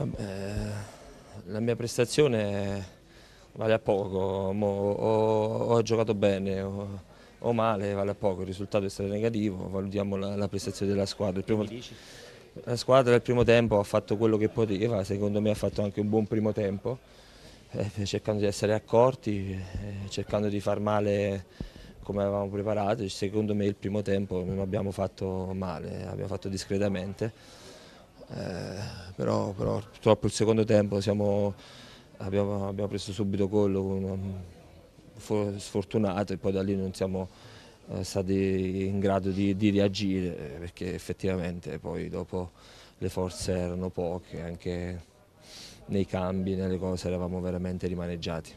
Vabbè, la mia prestazione vale a poco, Mo, o, ho giocato bene o, o, male vale a poco, il risultato è stato negativo, valutiamo la, la prestazione della squadra. Primo, la squadra nel primo tempo ha fatto quello che poteva, secondo me ha fatto anche un buon primo tempo, eh, cercando di essere accorti, eh, cercando di far male come avevamo preparato, secondo me il primo tempo non abbiamo fatto male, abbiamo fatto discretamente. Eh, però, però, purtroppo il secondo tempo siamo, abbiamo, abbiamo, preso subito gol sfortunato e poi da lì non siamo eh, stati in grado di, di reagire eh, perché effettivamente poi dopo le forze erano poche, anche nei cambi, nelle cose eravamo veramente rimaneggiati.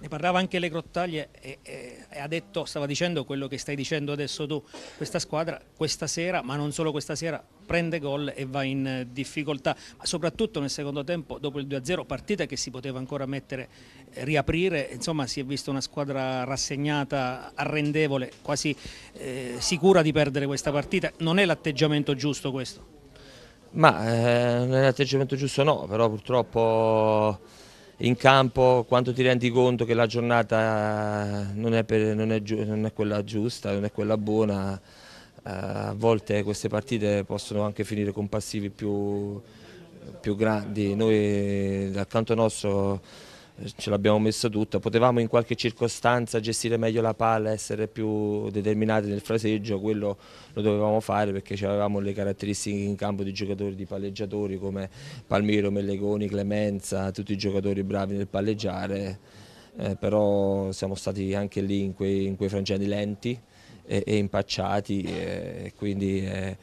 Ne parlava anche Le Grottaglie e, e, e detto, stava dicendo quello che stai dicendo adesso tu. Questa squadra questa sera, ma non solo questa sera, prende gol e va in difficoltà, ma soprattutto nel secondo tempo dopo il 2-0 partita che si poteva ancora mettere, eh, riaprire, insomma si è vista una squadra rassegnata, arrendevole, quasi eh, sicura di perdere questa partita. Non è l'atteggiamento giusto questo? Ma eh, non è l'atteggiamento giusto no, però purtroppo in campo, quando ti rendi conto che la giornata non è, per, non è, giu, non è quella giusta, non è quella buona, eh, a volte queste partite possono anche finire con passivi più, più grandi, noi dal canto nostro eh, ce l'abbiamo messo tutto, potevamo in qualche circostanza gestire meglio la palla, essere più determinati nel fraseggio, quello lo dovevamo fare perché avevamo le caratteristiche in campo di giocatori, di palleggiatori come Palmiro, Mellegoni, Clemenza, tutti i giocatori bravi nel palleggiare, eh, però siamo stati anche lì in quei, quei frangenti lenti e, e impacciati, e quindi... Eh,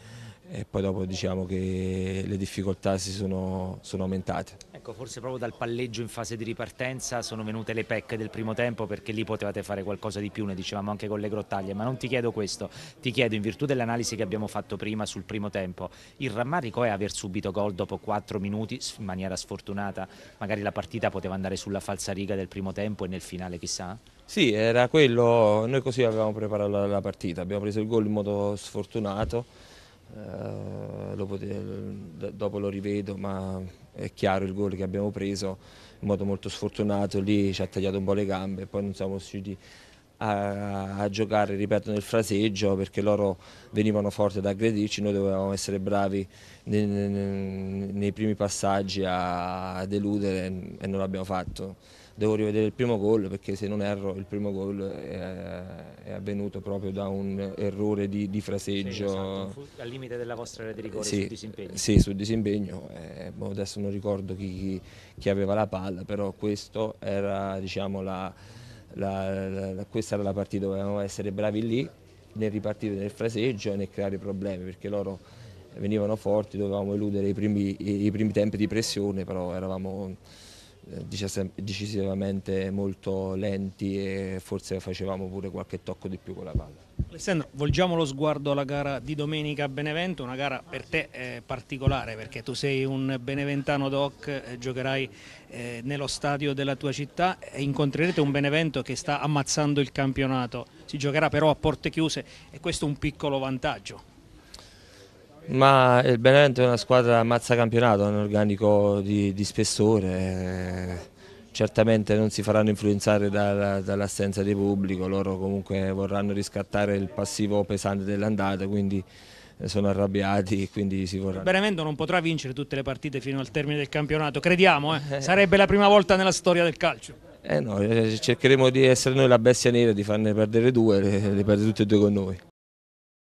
e poi dopo diciamo che le difficoltà si sono, sono, aumentate. Ecco, forse proprio dal palleggio in fase di ripartenza sono venute le pecche del primo tempo perché lì potevate fare qualcosa di più, ne dicevamo anche con le grottaglie, ma non ti chiedo questo, ti chiedo in virtù dell'analisi che abbiamo fatto prima sul primo tempo, il rammarico è aver subito gol dopo 4 minuti in maniera sfortunata, magari la partita poteva andare sulla falsa riga del primo tempo e nel finale chissà? Sì, era quello, noi così avevamo preparato la, la partita, abbiamo preso il gol in modo sfortunato lo eh, potevo, dopo lo rivedo, ma è chiaro il gol che abbiamo preso in modo molto sfortunato, lì ci ha tagliato un po' le gambe e poi non siamo riusciti a, a, giocare, ripeto, nel fraseggio perché loro venivano forti ad aggredirci, noi dovevamo essere bravi nei, nei, nei primi passaggi a, a deludere e non l'abbiamo fatto. Devo rivedere il primo gol perché se non erro il primo gol è, eh, è avvenuto proprio da un errore di, di fraseggio. Sì, esatto. Al limite della vostra area di rigore sì, sul disimpegno. Sì, sul disimpegno. Eh, boh, adesso non ricordo chi, chi, chi, aveva la palla, però questo era, diciamo, la, la, la, questa era la partita, dovevamo essere bravi lì nel ripartire nel fraseggio e nel creare problemi, perché loro venivano forti, dovevamo eludere i primi, i primi tempi di pressione, però eravamo decisivamente molto lenti e forse facevamo pure qualche tocco di più con la palla. Alessandro, volgiamo lo sguardo alla gara di domenica a Benevento, una gara per te eh, particolare perché tu sei un beneventano doc, eh, giocherai eh, nello stadio della tua città e incontrerete un Benevento che sta ammazzando il campionato, si giocherà però a porte chiuse e questo è un piccolo vantaggio. Ma il Benevento è una squadra mazza campionato, ha un organico di, di spessore, eh, certamente non si faranno influenzare da, dall'assenza di pubblico, loro comunque vorranno riscattare il passivo pesante dell'andata, quindi eh, sono arrabbiati quindi si vorrà. Benevento non potrà vincere tutte le partite fino al termine del campionato, crediamo, eh? eh. sarebbe la prima volta nella storia del calcio. Eh no, cercheremo di essere noi la bestia nera, di farne perdere due, le perde tutte e due con noi.